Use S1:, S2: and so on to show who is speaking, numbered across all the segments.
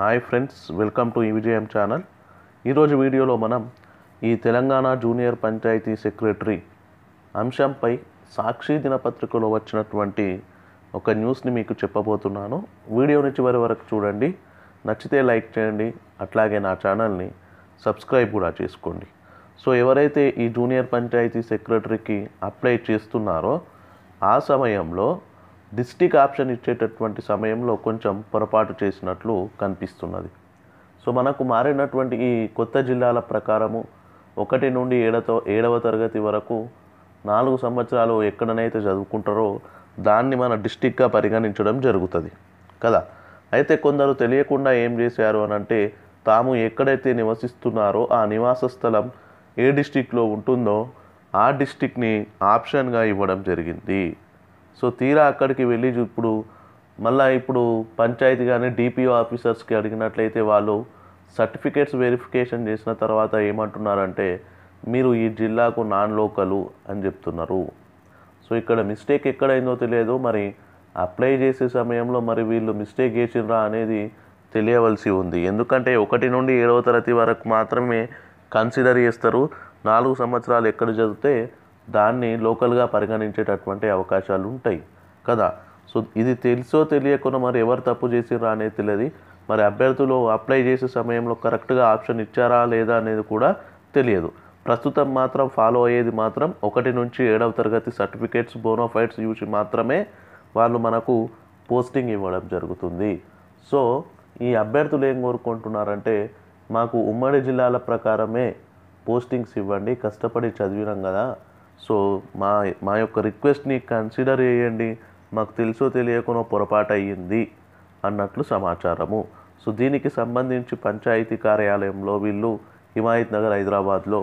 S1: hi friends welcome to E V J M e channel ఈరోజు వీడియోలో మనం ఈ తెలంగాణ జూనియర్ పంచాయతీ సెక్రటరీ అంశంపై సాక్షి దినపత్రికలో వచ్చినటువంటి ఒక న్యూస్ని మీకు చెప్పబోతున్నాను వీడియోని చివరి వరకు చూడండి నచ్చితే లైక్ చేయండి అట్లాగే నా ఛానల్ని సబ్స్క్రైబ్ కూడా చేసుకోండి సో ఎవరైతే ఈ జూనియర్ పంచాయతీ సెక్రటరీకి అప్లై చేస్తున్నారో ఆ సమయంలో డిస్టిక్ ఆప్షన్ ఇచ్చేటటువంటి సమయంలో కొంచెం పొరపాటు చేసినట్లు కనిపిస్తున్నది సో మనకు మారినటువంటి ఈ కొత్త జిల్లాల ప్రకారము ఒకటి నుండి ఏడతో ఏడవ తరగతి వరకు నాలుగు సంవత్సరాలు ఎక్కడనైతే చదువుకుంటారో దాన్ని మన డిస్టిక్గా పరిగణించడం జరుగుతుంది కదా అయితే కొందరు తెలియకుండా ఏం చేశారు అని అంటే తాము ఎక్కడైతే నివసిస్తున్నారో ఆ నివాస స్థలం ఏ డిస్టిక్లో ఉంటుందో ఆ డిస్టిక్ని ఆప్షన్గా ఇవ్వడం జరిగింది సో తీరా అక్కడికి వెళ్ళి ఇప్పుడు మళ్ళీ ఇప్పుడు పంచాయతీ కానీ డిపిఓ ఆఫీసర్స్కి అడిగినట్లయితే వాళ్ళు సర్టిఫికేట్స్ వెరిఫికేషన్ చేసిన తర్వాత ఏమంటున్నారంటే మీరు ఈ జిల్లాకు నాన్ లోకలు అని చెప్తున్నారు సో ఇక్కడ మిస్టేక్ ఎక్కడైందో తెలియదు మరి అప్లై చేసే సమయంలో మరి వీళ్ళు మిస్టేక్ చేసినరా అనేది తెలియవలసి ఉంది ఎందుకంటే ఒకటి నుండి ఏడవ తరగతి వరకు మాత్రమే కన్సిడర్ చేస్తారు నాలుగు సంవత్సరాలు ఎక్కడ చదివితే దాన్ని లోకల్గా పరిగణించేటటువంటి అవకాశాలు ఉంటాయి కదా సో ఇది తెలుసో తెలియకుండా మరి ఎవరు తప్పు చేసి అనేది తెలియదు మరి అభ్యర్థులు అప్లై చేసే సమయంలో కరెక్ట్గా ఆప్షన్ ఇచ్చారా లేదా అనేది కూడా తెలియదు ప్రస్తుతం మాత్రం ఫాలో అయ్యేది మాత్రం ఒకటి నుంచి ఏడవ తరగతి సర్టిఫికేట్స్ బోనోఫైట్స్ చూసి మాత్రమే వాళ్ళు మనకు పోస్టింగ్ ఇవ్వడం జరుగుతుంది సో ఈ అభ్యర్థులు ఏం కోరుకుంటున్నారంటే మాకు ఉమ్మడి జిల్లాల ప్రకారమే పోస్టింగ్స్ ఇవ్వండి కష్టపడి చదివినాం కదా సో మా మా యొక్క రిక్వెస్ట్ని కన్సిడర్ చేయండి మాకు తెలుసో తెలియకునో పొరపాటు అయ్యింది అన్నట్లు సమాచారము సో దీనికి సంబంధించి పంచాయతీ కార్యాలయంలో వీళ్ళు హిమాయత్ నగర్ హైదరాబాద్లో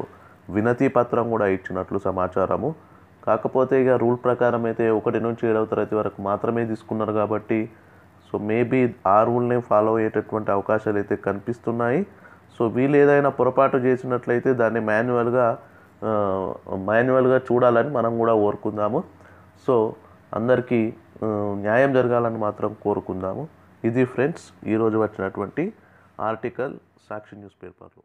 S1: వినతి పత్రం కూడా ఇచ్చినట్లు సమాచారము కాకపోతే ఇక రూల్ ప్రకారం అయితే ఒకటి నుంచి ఏడవ తరగతి వరకు మాత్రమే తీసుకున్నారు కాబట్టి సో మేబీ ఆ రూల్నే ఫాలో అయ్యేటటువంటి అవకాశాలు అయితే కనిపిస్తున్నాయి సో వీళ్ళు ఏదైనా పొరపాటు చేసినట్లయితే దాన్ని మాన్యువల్గా మాన్యువల్గా చూడాలని మనం కూడా కోరుకుందాము సో అందరికీ న్యాయం జరగాలని మాత్రం కోరుకుందాము ఇది ఫ్రెండ్స్ ఈరోజు వచ్చినటువంటి ఆర్టికల్ సాక్షి న్యూస్ పేపర్లో